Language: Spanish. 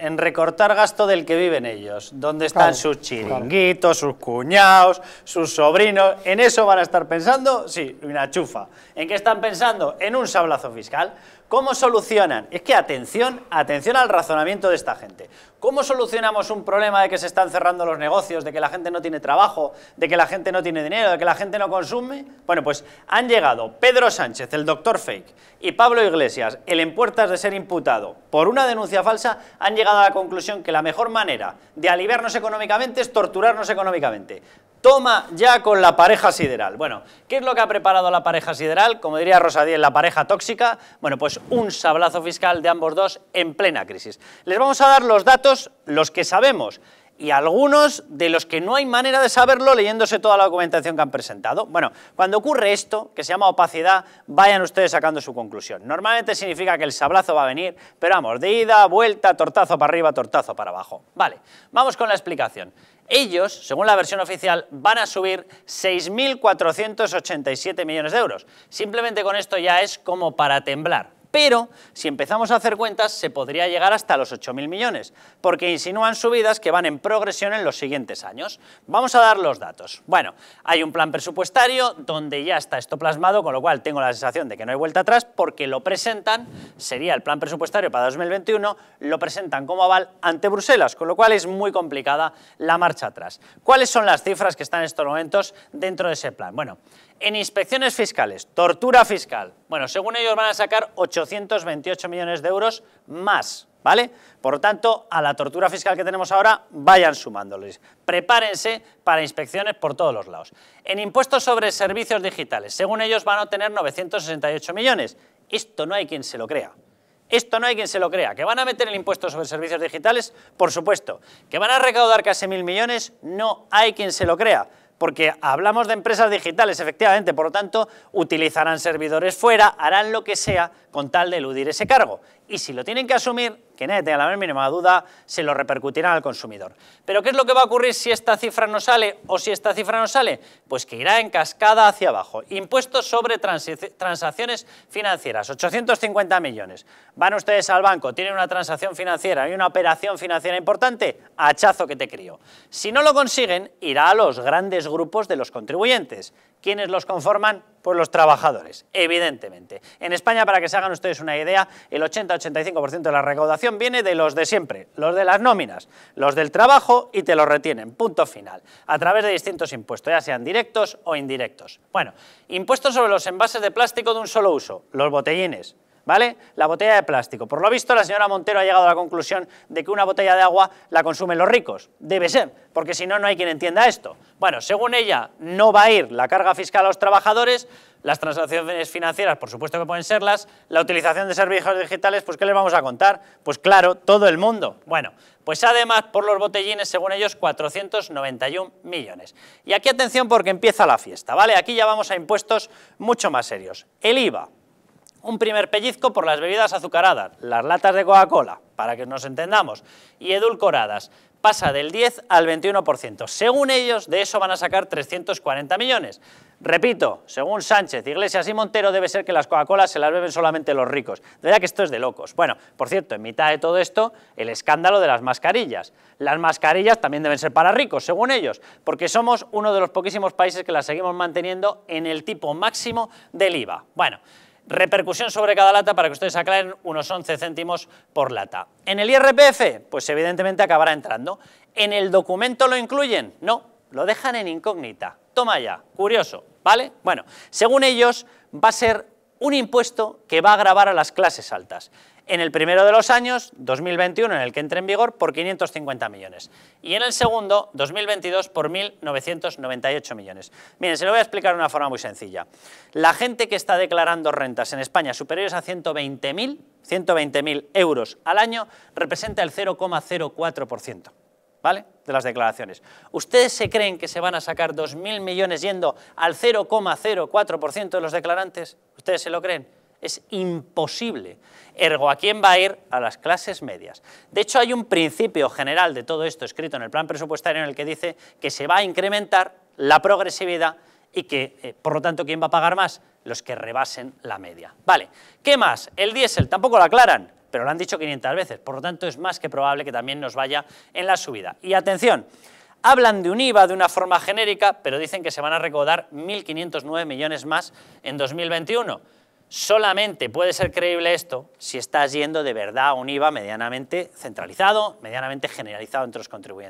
en recortar gasto del que viven ellos, ...¿dónde están sus chiringuitos, sus cuñados, sus sobrinos, en eso van a estar pensando, sí, una chufa. ¿En qué están pensando? En un sablazo fiscal. ¿Cómo solucionan? Es que atención, atención al razonamiento de esta gente. ¿Cómo solucionamos un problema de que se están cerrando los negocios, de que la gente no tiene trabajo, de que la gente no tiene dinero, de que la gente no consume? Bueno, pues han llegado Pedro Sánchez, el doctor fake, y Pablo Iglesias, el en puertas de ser imputado por una denuncia falsa, han llegado a la conclusión que la mejor manera de aliviarnos económicamente es torturarnos económicamente. Toma ya con la pareja sideral. Bueno, ¿qué es lo que ha preparado la pareja sideral? Como diría Rosadiel, la pareja tóxica. Bueno, pues un sablazo fiscal de ambos dos en plena crisis. Les vamos a dar los datos, los que sabemos, y algunos de los que no hay manera de saberlo leyéndose toda la documentación que han presentado. Bueno, cuando ocurre esto, que se llama opacidad, vayan ustedes sacando su conclusión. Normalmente significa que el sablazo va a venir, pero vamos, de ida, vuelta, tortazo para arriba, tortazo para abajo. Vale, vamos con la explicación ellos, según la versión oficial, van a subir 6.487 millones de euros. Simplemente con esto ya es como para temblar. Pero si empezamos a hacer cuentas, se podría llegar hasta los 8.000 millones, porque insinúan subidas que van en progresión en los siguientes años. Vamos a dar los datos. Bueno, hay un plan presupuestario donde ya está esto plasmado, con lo cual tengo la sensación de que no hay vuelta atrás, porque lo presentan, sería el plan presupuestario para 2021, lo presentan como aval ante Bruselas, con lo cual es muy complicada la marcha atrás. ¿Cuáles son las cifras que están en estos momentos dentro de ese plan? Bueno, en inspecciones fiscales, tortura fiscal. Bueno, según ellos van a sacar 828 millones de euros más, ¿vale? Por lo tanto, a la tortura fiscal que tenemos ahora, vayan sumándoles. Prepárense para inspecciones por todos los lados. En impuestos sobre servicios digitales, según ellos van a tener 968 millones. Esto no hay quien se lo crea. Esto no hay quien se lo crea. ¿Que van a meter el impuesto sobre servicios digitales? Por supuesto. ¿Que van a recaudar casi mil millones? No hay quien se lo crea porque hablamos de empresas digitales, efectivamente, por lo tanto, utilizarán servidores fuera, harán lo que sea con tal de eludir ese cargo y si lo tienen que asumir, que nadie tenga la mínima duda, se lo repercutirán al consumidor. Pero ¿qué es lo que va a ocurrir si esta cifra no sale o si esta cifra no sale? Pues que irá en cascada hacia abajo. Impuestos sobre transacciones financieras, 850 millones. Van ustedes al banco, tienen una transacción financiera y una operación financiera importante, hachazo que te crío. Si no lo consiguen, irá a los grandes grupos de los contribuyentes. ¿Quiénes los conforman? Pues los trabajadores, evidentemente. En España, para que se hagan ustedes una idea, el 80-85% de la recaudación viene de los de siempre, los de las nóminas, los del trabajo y te lo retienen, punto final, a través de distintos impuestos, ya sean directos o indirectos. Bueno, impuestos sobre los envases de plástico de un solo uso, los botellines, ¿vale? La botella de plástico. Por lo visto, la señora Montero ha llegado a la conclusión de que una botella de agua la consumen los ricos. Debe ser, porque si no, no hay quien entienda esto. Bueno, según ella, no va a ir la carga fiscal a los trabajadores, las transacciones financieras, por supuesto que pueden serlas, la utilización de servicios digitales, pues ¿qué les vamos a contar? Pues claro, todo el mundo. Bueno, pues además por los botellines, según ellos, 491 millones. Y aquí atención porque empieza la fiesta, ¿vale? Aquí ya vamos a impuestos mucho más serios. El IVA, un primer pellizco por las bebidas azucaradas, las latas de Coca-Cola, para que nos entendamos, y edulcoradas, pasa del 10 al 21%. Según ellos, de eso van a sacar 340 millones. Repito, según Sánchez, Iglesias y Montero, debe ser que las coca cola se las beben solamente los ricos. De verdad que esto es de locos. Bueno, por cierto, en mitad de todo esto, el escándalo de las mascarillas. Las mascarillas también deben ser para ricos, según ellos, porque somos uno de los poquísimos países que las seguimos manteniendo en el tipo máximo del IVA. Bueno, Repercusión sobre cada lata, para que ustedes aclaren, unos 11 céntimos por lata. ¿En el IRPF? Pues evidentemente acabará entrando. ¿En el documento lo incluyen? No, lo dejan en incógnita. Toma ya, curioso, ¿vale? Bueno, según ellos va a ser un impuesto que va a agravar a las clases altas en el primero de los años, 2021, en el que entra en vigor, por 550 millones. Y en el segundo, 2022, por 1.998 millones. Miren, se lo voy a explicar de una forma muy sencilla. La gente que está declarando rentas en España superiores a 120.000 120 euros al año representa el 0,04%. ¿Vale? De las declaraciones. ¿Ustedes se creen que se van a sacar 2.000 millones yendo al 0,04% de los declarantes? ¿Ustedes se lo creen? Es imposible. Ergo, ¿a quién va a ir? A las clases medias. De hecho, hay un principio general de todo esto escrito en el plan presupuestario en el que dice que se va a incrementar la progresividad y que, eh, por lo tanto, ¿quién va a pagar más? Los que rebasen la media. Vale, ¿qué más? El diésel, tampoco lo aclaran, pero lo han dicho 500 veces, por lo tanto es más que probable que también nos vaya en la subida. Y atención, hablan de un IVA de una forma genérica, pero dicen que se van a recaudar 1.509 millones más en 2021. Solamente puede ser creíble esto si estás yendo de verdad a un IVA medianamente centralizado, medianamente generalizado entre los contribuyentes.